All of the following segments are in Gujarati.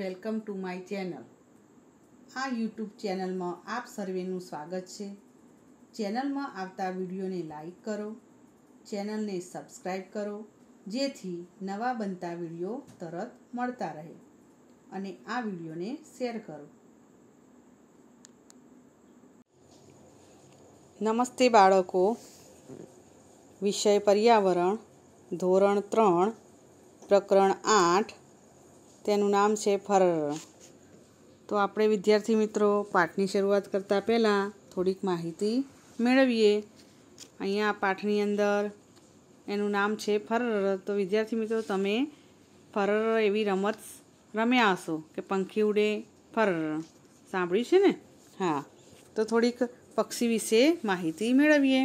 વેલકમ ટુ માય ચેનલ આ યુટ્યુબ ચેનલમાં આપ સર્વેનું સ્વાગત છે ચેનલમાં આવતા વિડીયોને લાઈક કરો ચેનલને સબસ્ક્રાઈબ કરો જેથી નવા બનતા વિડીયો તરત મળતા રહે અને આ વિડીયોને શેર કરો નમસ્તે બાળકો વિષય પર્યાવરણ ધોરણ ત્રણ પ્રકરણ આઠ તેનું નામ છે ફરર તો આપણે વિદ્યાર્થી મિત્રો પાઠની શરૂઆત કરતાં પહેલાં થોડીક માહિતી મેળવીએ અહીંયા પાઠની અંદર એનું નામ છે ફરર તો વિદ્યાર્થી મિત્રો તમે ફરર એવી રમત રમ્યા હશો કે પંખી ઉડે ફરર સાંભળ્યું છે ને હા તો થોડીક પક્ષી વિશે માહિતી મેળવીએ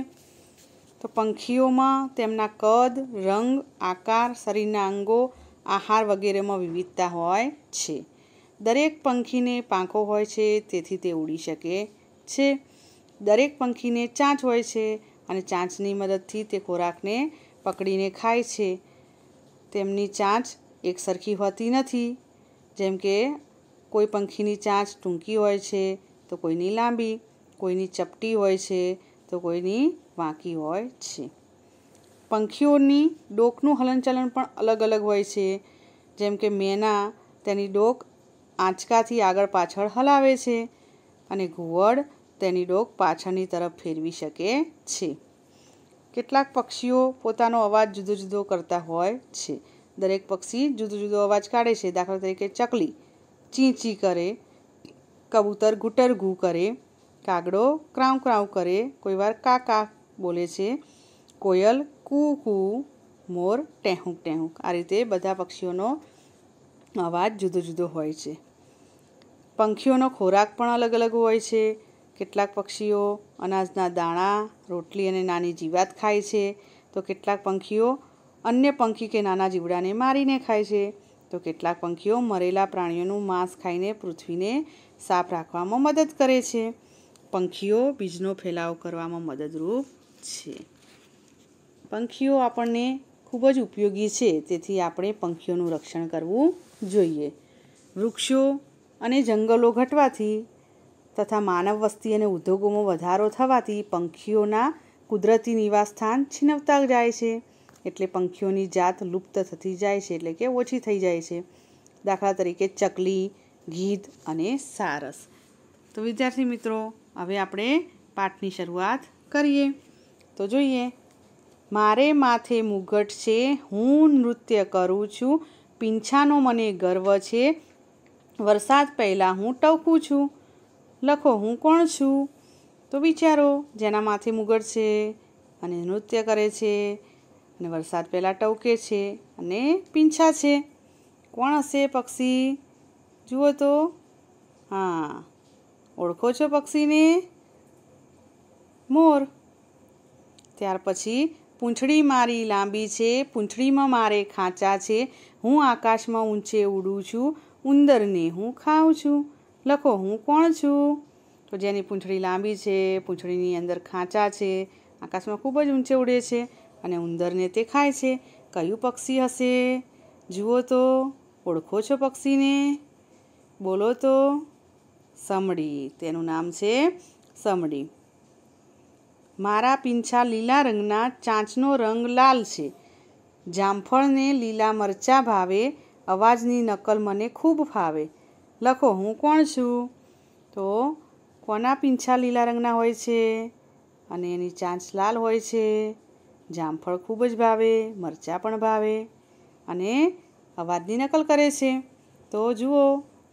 તો પંખીઓમાં તેમના કદ રંગ આકાર શરીરના અંગો આહાર વગેરેમાં વિવિધતા હોય છે દરેક પંખીને પાંખો હોય છે તેથી તે ઉડી શકે છે દરેક પંખીને ચાંચ હોય છે અને ચાંચની મદદથી તે ખોરાકને પકડીને ખાય છે તેમની ચાંચ એક સરખી હોતી નથી જેમ કે કોઈ પંખીની ચાંચ ટૂંકી હોય છે તો કોઈની લાંબી કોઈની ચપટી હોય છે તો કોઈની વાંકી હોય છે પંખીઓની ડોકનું હલનચલન પણ અલગ અલગ હોય છે જેમ કે મેના તેની ડોક આંચકાથી આગળ પાછળ હલાવે છે અને ઘુવડ તેની ડોક પાછળની તરફ ફેરવી શકે છે કેટલાક પક્ષીઓ પોતાનો અવાજ જુદો જુદો કરતા હોય છે દરેક પક્ષી જુદો જુદો અવાજ કાઢે છે દાખલા તરીકે ચકલી ચીંચી કરે કબૂતર ઘૂટર ઘૂ કરે કાગડો ક્રાઉ ક્રાઉ કરે કોઈ વાર કા કા બોલે છે કોયલ કૂકુ મોર ટેહુંક ટેહુંક આ રીતે બધા પક્ષીઓનો અવાજ જુદો જુદો હોય છે પંખીઓનો ખોરાક પણ અલગ અલગ હોય છે કેટલાક પક્ષીઓ અનાજના દાણા રોટલી અને નાની જીવાત ખાય છે તો કેટલાક પંખીઓ અન્ય પંખી કે નાના જીવડાને મારીને ખાય છે તો કેટલાક પંખીઓ મરેલા પ્રાણીઓનું માંસ ખાઈને પૃથ્વીને સાફ રાખવામાં મદદ કરે છે પંખીઓ બીજનો ફેલાવ કરવામાં મદદરૂપ છે પંખીઓ આપણને ખૂબ જ ઉપયોગી છે તેથી આપણે પંખીઓનું રક્ષણ કરવું જોઈએ વૃક્ષો અને જંગલો ઘટવાથી તથા માનવ વસ્તી અને ઉદ્યોગોમાં વધારો થવાથી પંખીઓના કુદરતી નિવાસસ્થાન છીનવતા જાય છે એટલે પંખીઓની જાત લુપ્ત થતી જાય છે એટલે કે ઓછી થઈ જાય છે દાખલા તરીકે ચકલી ગીધ અને સારસ તો વિદ્યાર્થી મિત્રો હવે આપણે પાઠની શરૂઆત કરીએ તો જોઈએ મારે માથે મુગટ છે હું નૃત્ય કરું છું પીંછાનો મને ગર્વ છે વરસાદ પહેલાં હું ટવકું છું લખો હું કોણ છું તો વિચારો જેના માથે મુગટ છે અને નૃત્ય કરે છે અને વરસાદ પહેલાં ટવકે છે અને પીંછા છે કોણ હશે પક્ષી જુઓ તો હા ઓળખો છો પક્ષીને મોર ત્યાર પછી પૂંછડી મારી લાંબી છે પૂંછડીમાં મારે ખાંચા છે હું આકાશમાં ઊંચે ઉડું છું ઉંદરને હું ખાઉં છું લખો હું કોણ છું તો જેની પૂંછડી લાંબી છે પૂંછડીની અંદર ખાંચા છે આકાશમાં ખૂબ જ ઊંચે ઉડે છે અને ઉંદરને તે ખાય છે કયું પક્ષી હશે જુઓ તો ઓળખો છો પક્ષીને બોલો તો સમડી તેનું નામ છે સમડી મારા પીંછા લીલા રંગના ચાંચનો રંગ લાલ છે જામફળને લીલા મરચાં ભાવે અવાજની નકલ મને ખૂબ ફાવે લખો હું કોણ છું તો કોના પીંછા લીલા રંગના હોય છે અને એની ચાંચ લાલ હોય છે જામફળ ખૂબ જ ભાવે મરચાં પણ ભાવે અને અવાજની નકલ કરે છે તો જુઓ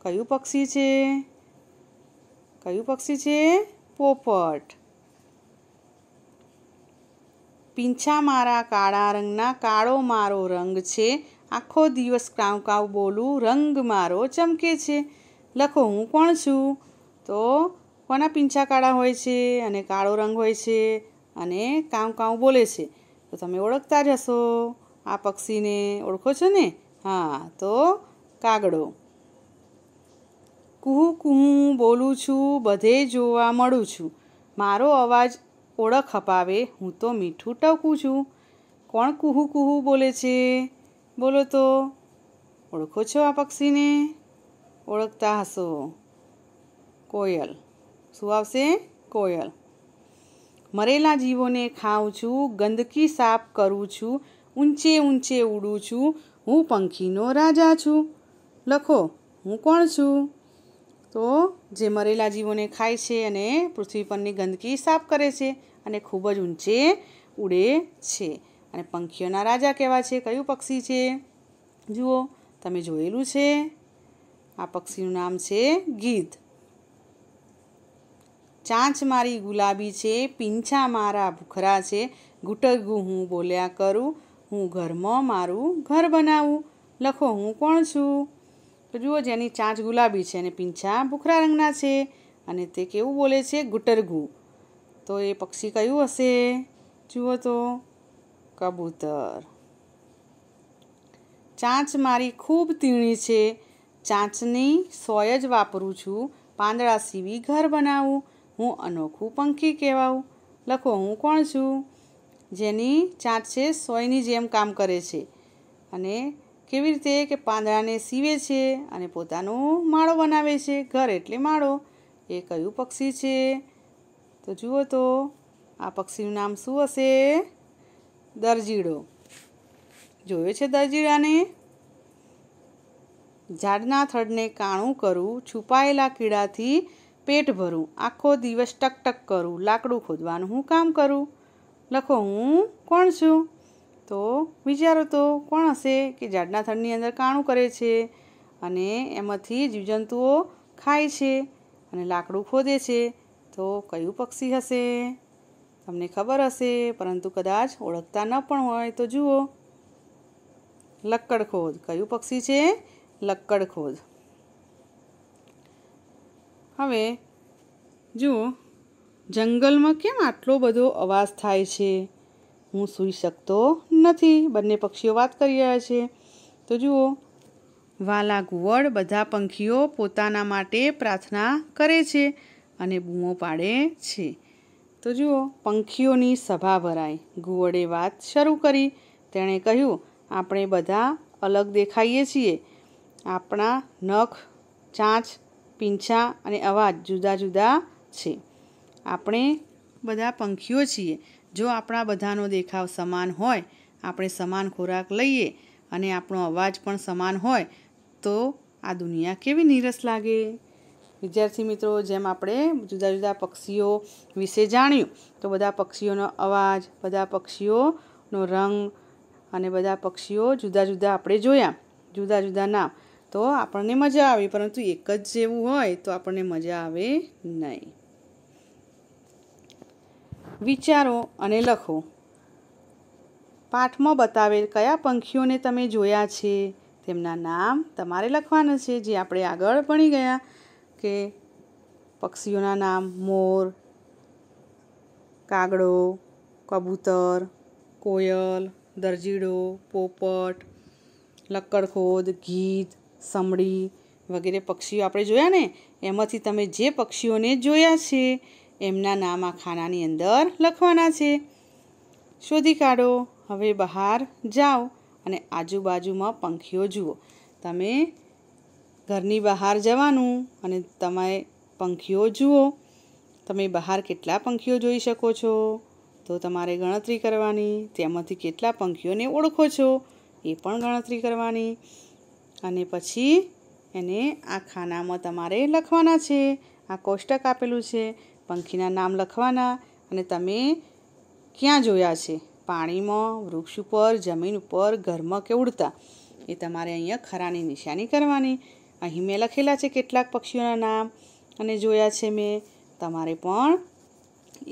કયું પક્ષી છે કયું પક્ષી છે પોપટ પીંછા મારા કાળા રંગના કાળો મારો રંગ છે આખો દિવસ કાઉ કાઉ બોલું રંગ મારો ચમકે છે લખો હું કોણ છું તો કોના પીંછા કાળા હોય છે અને કાળો રંગ હોય છે અને કાઉ કાઉ બોલે છે તો તમે ઓળખતા જ હશો આ પક્ષીને ઓળખો છો ને હા તો કાગડો કુહુ કુહું બોલું છું બધે જોવા મળું છું મારો અવાજ ઓળખ અપાવે હું તો મીઠું ટકું છું કોણ કુહુ કુહુ બોલે છે બોલો તો ઓળખો છો આ પક્ષીને ઓળખતા હશો કોયલ શું આવશે કોયલ મરેલા જીવોને ખાઉં છું ગંદકી સાફ કરું છું ઊંચે ઊંચે ઉડું છું હું પંખીનો રાજા છું લખો હું કોણ છું તો જે મરેલા જીવોને ખાય છે અને પૃથ્વી પરની ગંદકી સાફ કરે છે અને ખૂબ જ ઊંચે ઉડે છે અને પંખીઓના રાજા કહેવા છે કયું પક્ષી છે જુઓ તમે જોયેલું છે આ પક્ષીનું નામ છે ગીધ ચાંચ મારી ગુલાબી છે પીંછા મારા ભૂખરા છે ગુટરગું હું બોલ્યા કરું હું ઘરમાં મારું ઘર બનાવું લખો હું કોણ છું તો જુઓ જેની ચાંચ ગુલાબી છે અને પીંછા ભૂખરા રંગના છે અને તે કેવું બોલે છે ગુટરગું તો એ પક્ષી કયું હશે જુઓ તો કબૂતર ચાંચ મારી ખૂબ તીણી છે ચાંચની સોય જ વાપરું છું પાંદડા સીવી ઘર બનાવું હું અનોખું પંખી કહેવાવું લખો હું કોણ છું જેની ચાંચ છે સોયની જેમ કામ કરે છે અને કેવી રીતે કે પાંદડાને સીવે છે અને પોતાનો માળો બનાવે છે ઘર એટલે માળો એ કયું પક્ષી છે તો જુઓ તો આ પક્ષીનું નામ શું હશે દરજીડો જોયો છે દરજીડાને ઝાડના થડને કાણું કરું છુપાયેલા કીડાથી પેટ ભરું આખો દિવસ ટકટક કરું લાકડું ખોદવાનું હું કામ કરું લખો હું કોણ છું તો વિચારો તો કોણ હશે કે ઝાડના થડની અંદર કાણું કરે છે અને એમાંથી જીવજંતુઓ ખાય છે અને લાકડું ખોદે છે તો કયું પક્ષી હશે તમને ખબર હશે પરંતુ કદાચ ઓળખતા ન પણ હોય તો જુઓ લક્કડખોદ કયું પક્ષી છે લક્કડખોદ હવે જુઓ જંગલમાં કેમ આટલો બધો અવાજ થાય છે હું સૂઈ શકતો નથી બંને પક્ષીઓ વાત કરી રહ્યા છે તો જુઓ વાલા ઘુવડ બધા પંખીઓ પોતાના માટે પ્રાર્થના કરે છે અને બૂમો પાડે છે તો જુઓ પંખીઓની સભા ભરાઈ ઘુવડે વાત શરૂ કરી તેણે કહ્યું આપણે બધા અલગ દેખાઈએ છીએ આપણા નખ ચાંચ પીંછા અને અવાજ જુદા જુદા છે આપણે બધા પંખીઓ છીએ જો આપણા બધાનો દેખાવ સમાન હોય આપણે સમાન ખોરાક લઈએ અને આપણો અવાજ પણ સમાન હોય તો આ દુનિયા કેવી નીરસ લાગે વિદ્યાર્થી મિત્રો જેમ આપણે જુદા જુદા પક્ષીઓ વિશે જાણ્યું તો બધા પક્ષીઓનો અવાજ બધા પક્ષીઓનો રંગ અને બધા પક્ષીઓ જુદા જુદા આપણે જોયા જુદા જુદા નામ તો આપણને મજા આવે પરંતુ એક જ જેવું હોય તો આપણને મજા આવે નહીં વિચારો અને લખો પાઠમાં બતાવેલ કયા પંખીઓને તમે જોયા છે તેમના નામ તમારે લખવાના છે જે આપણે આગળ ભણી ગયા કે પક્ષીઓના નામ મોર કાગડો કબૂતર કોયલ દરજીડો પોપટ લક્કડખોદ ગીધ સમડી વગેરે પક્ષીઓ આપણે જોયા ને એમાંથી તમે જે પક્ષીઓને જોયા છે એમના નામ આ ખાનાની અંદર લખવાના છે શોધી કાઢો હવે બહાર જાઓ અને આજુબાજુમાં પંખીઓ જુઓ તમે ઘરની બહાર જવાનું અને તમે પંખીઓ જુઓ તમે બહાર કેટલા પંખીઓ જોઈ શકો છો તો તમારે ગણતરી કરવાની તેમાંથી કેટલા પંખીઓને ઓળખો છો એ પણ ગણતરી કરવાની અને પછી એને આ ખાનામાં તમારે લખવાના છે આ કોષ્ટક આપેલું છે પંખીના નામ લખવાના અને તમે ક્યાં જોયા છે પાણીમાં વૃક્ષ ઉપર જમીન ઉપર ઘરમાં કે ઉડતા એ તમારે અહીંયા ખરાની નિશાની કરવાની અહીં મેં લખેલા છે કેટલાક પક્ષીઓના નામ અને જોયા છે મેં તમારે પણ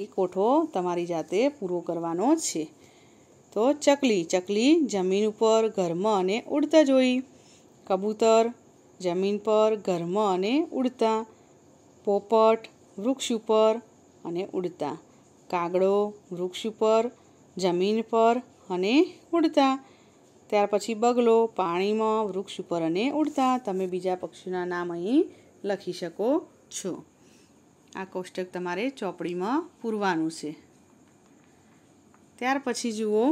એ કોઠો તમારી જાતે પૂરો કરવાનો છે તો ચકલી ચકલી જમીન ઉપર ઘરમાં અને ઉડતા જોઈ કબૂતર જમીન પર ઘરમાં અને ઉડતા પોપટ વૃક્ષ ઉપર અને ઉડતા કાગડો વૃક્ષ ઉપર જમીન પર અને ઉડતા ત્યાર પછી બગલો પાણીમાં વૃક્ષ ઉપર અને ઉડતા તમે બીજા પક્ષીના નામ અહીં લખી શકો છો આ કોષ્ટક તમારે ચોપડીમાં પૂરવાનું છે ત્યાર પછી જુઓ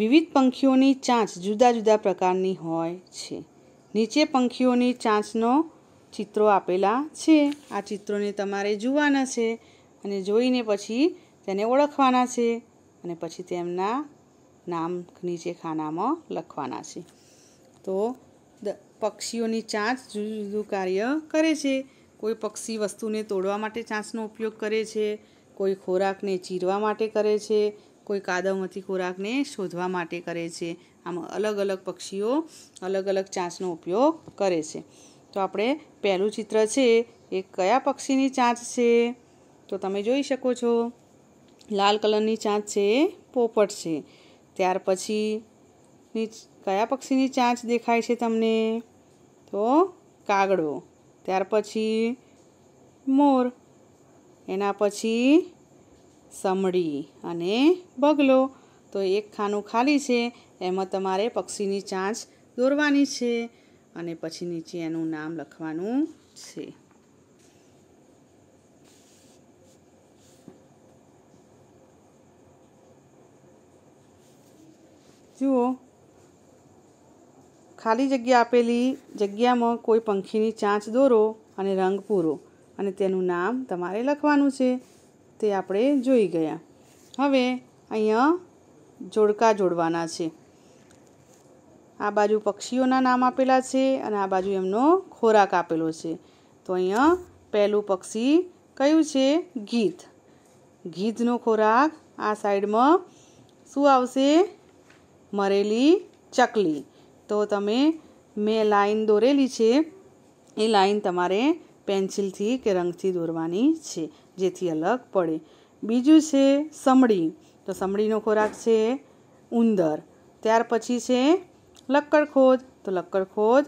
વિવિધ પંખીઓની ચાંચ જુદા જુદા પ્રકારની હોય છે નીચે પંખીઓની ચાંચનો ચિત્રો આપેલા છે આ ચિત્રોને તમારે જોવાના છે અને જોઈને પછી તેને ઓળખવાના છે અને પછી તેમના નામ નીચે ખાનામાં લખવાના છે તો પક્ષીઓની ચાંચ જુદું જુદું કાર્ય કરે છે કોઈ પક્ષી વસ્તુને તોડવા માટે ચાંચનો ઉપયોગ કરે છે કોઈ ખોરાકને ચીરવા માટે કરે છે કોઈ કાદવમાંથી ખોરાકને શોધવા માટે કરે છે આમ અલગ અલગ પક્ષીઓ અલગ અલગ ચાંચનો ઉપયોગ કરે છે તો આપણે પહેલું ચિત્ર છે એ કયા પક્ષીની ચાંચ છે તો તમે જોઈ શકો છો લાલ કલરની ચાંચ છે એ પોપટ છે ત્યાર પછી કયા પક્ષીની ચાંચ દેખાય છે તમને તો કાગડો ત્યાર પછી મોર એના પછી સમડી અને બગલો તો એક ખાનું ખાલી છે એમાં તમારે પક્ષીની ચાંચ દોરવાની છે અને પછી નીચે એનું નામ લખવાનું છે જુઓ ખાલી જગ્યા આપેલી જગ્યામાં કોઈ પંખીની ચાંચ દોરો અને રંગ પૂરો અને તેનું નામ તમારે લખવાનું છે તે આપણે જોઈ ગયા હવે અહીંયા જોડકા જોડવાના છે આ બાજુ પક્ષીઓના નામ આપેલા છે અને આ બાજુ એમનો ખોરાક આપેલો છે તો અહીંયા પહેલું પક્ષી કયું છે ગીધ ગીધનો ખોરાક આ સાઈડમાં શું આવશે મરેલી ચકલી તો તમે મેં લાઈન દોરેલી છે એ લાઈન તમારે પેન્સિલથી કે રંગથી દોરવાની છે જેથી અલગ પડે બીજું છે સમડી તો સમડીનો ખોરાક છે ઉંદર ત્યાર પછી છે લક્કડખોદ તો લક્કડખોદ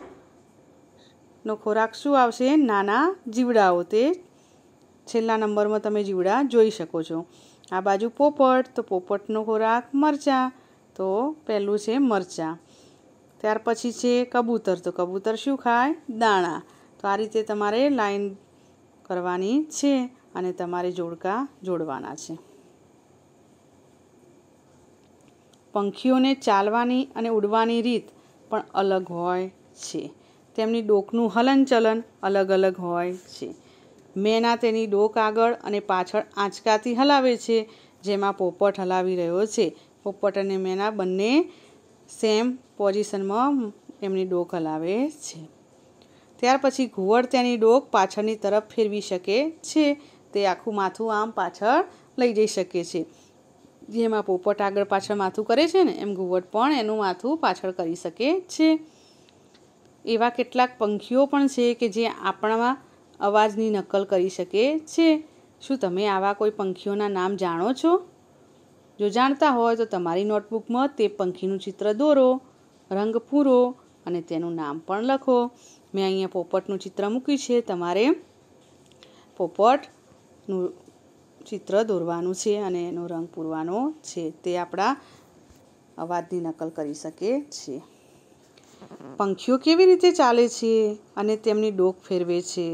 નો ખોરાક શું આવશે નાના જીવડાઓ તે છેલ્લા નંબરમાં તમે જીવડા જોઈ શકો છો આ બાજુ પોપટ તો પોપટનો ખોરાક મરચાં તો પહેલું છે મરચાં ત્યાર પછી છે કબૂતર તો કબૂતર શું ખાય દાણા તો આ રીતે તમારે લાઈન કરવાની છે અને તમારે જોડકા જોડવાના છે પંખીઓને ચાલવાની અને ઉડવાની રીત પણ અલગ હોય છે તેમની ડોકનું હલનચલન અલગ અલગ હોય છે મેના તેની ડોક આગળ અને પાછળ આંચકાથી હલાવે છે જેમાં પોપટ હલાવી રહ્યો છે પોપટ અને મેના બંને સેમ પોઝિશનમાં એમની ડોક હલાવે છે ત્યાર પછી ઘુવડ તેની ડોક પાછળની તરફ ફેરવી શકે છે તે આખું માથું આમ પાછળ લઈ જઈ શકે છે જેમાં પોપટ આગળ પાછળ માથું કરે છે ને એમ ઘુવડ પણ એનું માથું પાછળ કરી શકે છે એવા કેટલાક પંખીઓ પણ છે કે જે આપણામાં અવાજની નકલ કરી શકે છે શું તમે આવા કોઈ પંખીઓના નામ જાણો છો જો જાણતા હોય તો તમારી નોટબુકમાં તે પંખીનું ચિત્ર દોરો રંગ પૂરો અને તેનું નામ પણ લખો મેં અહીંયા પોપટનું ચિત્ર મૂક્યું છે તમારે પોપટનું ચિત્ર દોરવાનું છે અને એનો રંગ પૂરવાનો છે તે આપણા અવાજની નકલ કરી શકે છે પંખીઓ કેવી રીતે ચાલે છે અને તેમની ડોક ફેરવે છે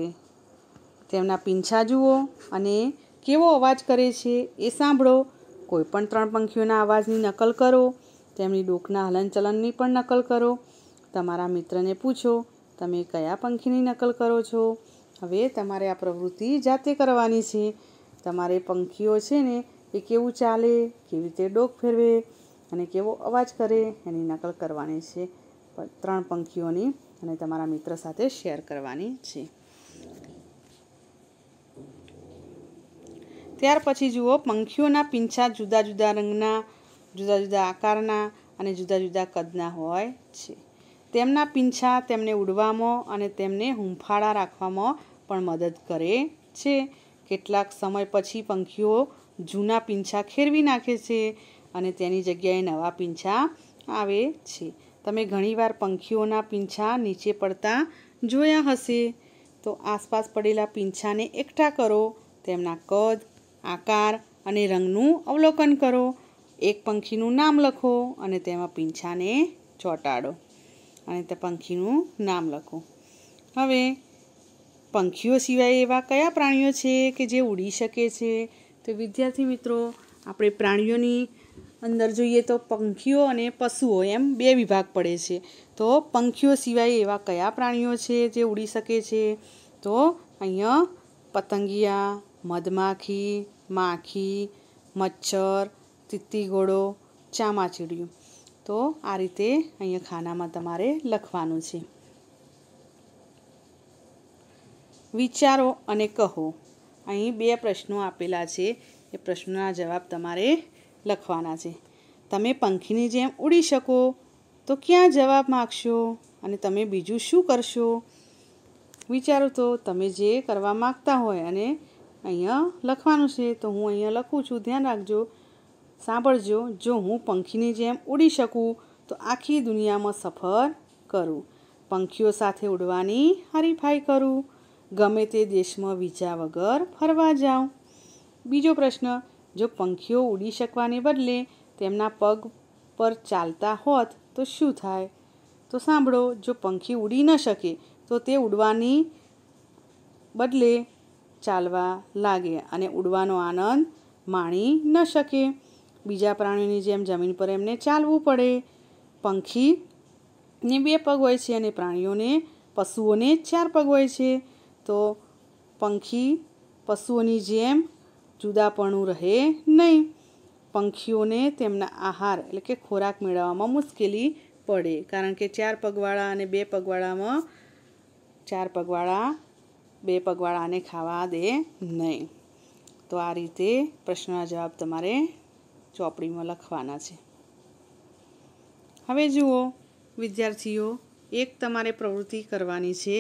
તેમના પીંછા જુઓ અને કેવો અવાજ કરે છે એ સાંભળો કોઈપણ ત્રણ પંખીઓના અવાજની નકલ કરો તેમની ડોકના હલનચલનની પણ નકલ કરો તમારા મિત્રને પૂછો તમે કયા પંખીની નકલ કરો છો હવે તમારે આ પ્રવૃત્તિ જાતે કરવાની છે તમારે પંખીઓ છે ને એ કેવું ચાલે કેવી રીતે ડોક ફેરવે અને કેવો અવાજ કરે એની નકલ કરવાની છે ત્રણ પંખીઓની અને તમારા મિત્ર સાથે શેર કરવાની છે ત્યાર પછી જુઓ પંખીઓના પીંછા જુદા જુદા રંગના જુદા જુદા આકારના અને જુદા જુદા કદના હોય છે તેમના પીંછા તેમને ઉડવામાં અને તેમને હુંફાળા રાખવામાં પણ મદદ કરે છે કેટલાક સમય પછી પંખીઓ જૂના પીંછા ખેરવી નાખે છે અને તેની જગ્યાએ નવા પીંછા આવે છે તમે ઘણીવાર પંખીઓના પીંછા નીચે પડતા જોયા હશે તો આસપાસ પડેલા પીંછાને એકઠા કરો તેમના કદ આકાર અને રંગનું અવલોકન કરો એક પંખીનું નામ લખો અને તેમાં પીંછાને ચોંટાડો અને તે પંખીનું નામ લખો હવે પંખીઓ સિવાય એવા કયા પ્રાણીઓ છે કે જે ઉડી શકે છે તો વિદ્યાર્થી મિત્રો આપણે પ્રાણીઓની અંદર જોઈએ તો પંખીઓ અને પશુઓ એમ બે વિભાગ પડે છે તો પંખીઓ સિવાય એવા કયા પ્રાણીઓ છે જે ઉડી શકે છે તો અહીંયા પતંગિયા મધમાખી માખી મચ્છર તીતીઘોડો ચામાચીડિયું તો આ રીતે અહીંયા ખાનામાં તમારે લખવાનું છે વિચારો અને કહો અહીં બે પ્રશ્નો આપેલા છે એ પ્રશ્નોના જવાબ તમારે લખવાના છે તમે પંખીની જેમ ઉડી શકો તો ક્યાં જવાબ માગશો અને તમે બીજું શું કરશો વિચારો તો તમે જે કરવા માગતા હોય અને અહીંયા લખવાનું છે તો હું અહીંયા લખું છું ધ્યાન રાખજો સાંભળજો જો હું પંખીની જેમ ઉડી શકું તો આખી દુનિયામાં સફર કરું પંખીઓ સાથે ઉડવાની હરીફાઈ કરું ગમે તે દેશમાં વિઝા વગર ફરવા જાઉં બીજો પ્રશ્ન જો પંખીઓ ઉડી શકવાને બદલે તેમના પગ પર ચાલતા હોત તો શું થાય તો સાંભળો જો પંખી ઉડી ન શકે તો તે ઉડવાની બદલે ચાલવા લાગે અને ઉડવાનો આનંદ માણી ન શકે બીજા પ્રાણીની જેમ જમીન પર એમને ચાલવું પડે પંખી ને બે પગ હોય છે અને પ્રાણીઓને પશુઓને ચાર પગ હોય છે તો પંખી પશુઓની જેમ જુદાપણું રહે નહીં પંખીઓને તેમના આહાર એટલે કે ખોરાક મેળવવામાં મુશ્કેલી પડે કારણ કે ચાર પગવાળા અને બે પગવાળામાં ચાર પગવાળા બે પગવાળાને ખાવા દે નહીં તો આ રીતે પ્રશ્નના જવાબ તમારે ચોપડીમાં લખવાના છે હવે જુઓ વિદ્યાર્થીઓ એક તમારે પ્રવૃત્તિ કરવાની છે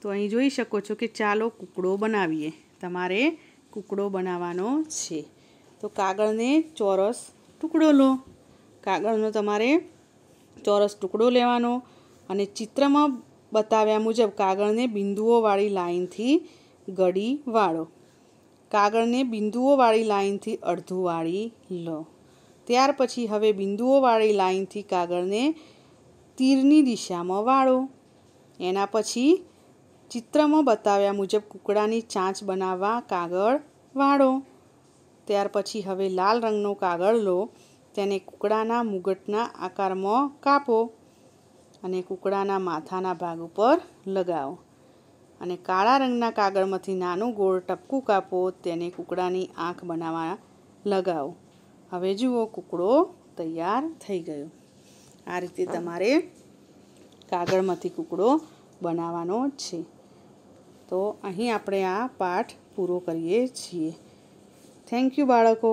તો અહીં જોઈ શકો છો કે ચાલો કૂકડો બનાવીએ તમારે કૂકડો બનાવવાનો છે તો કાગળને ચોરસ ટુકડો લો કાગળનો તમારે ચોરસ ટુકડો લેવાનો અને ચિત્રમાં બતાવ્યા મુજબ કાગળને બિંદુઓવાળી લાઇનથી ગળી વાળો કાગળને બિંદુઓવાળી લાઇનથી અડધું વાળી લો ત્યાર પછી હવે બિંદુઓવાળી લાઇનથી કાગળને તીરની દિશામાં વાળો એના પછી ચિત્રમાં બતાવ્યા મુજબ કુકડાની ચાંચ બનાવવા કાગળ વાળો ત્યાર પછી હવે લાલ રંગનો કાગળ લો તેને કુકડાના મુગટના આકારમાં કાપો અને કુકડાના માથાના ભાગ ઉપર લગાવો અને કાળા રંગના કાગળમાંથી નાનું ગોળ ટપકું કાપો તેને કુકડાની આંખ બનાવવા લગાવો હવે જુઓ કુકડો તૈયાર થઈ ગયો આ રીતે તમારે કાગળમાંથી કુકડો બનાવવાનો છે તો અહીં આપણે આ પાઠ પૂરો કરીએ છીએ થેન્ક યુ બાળકો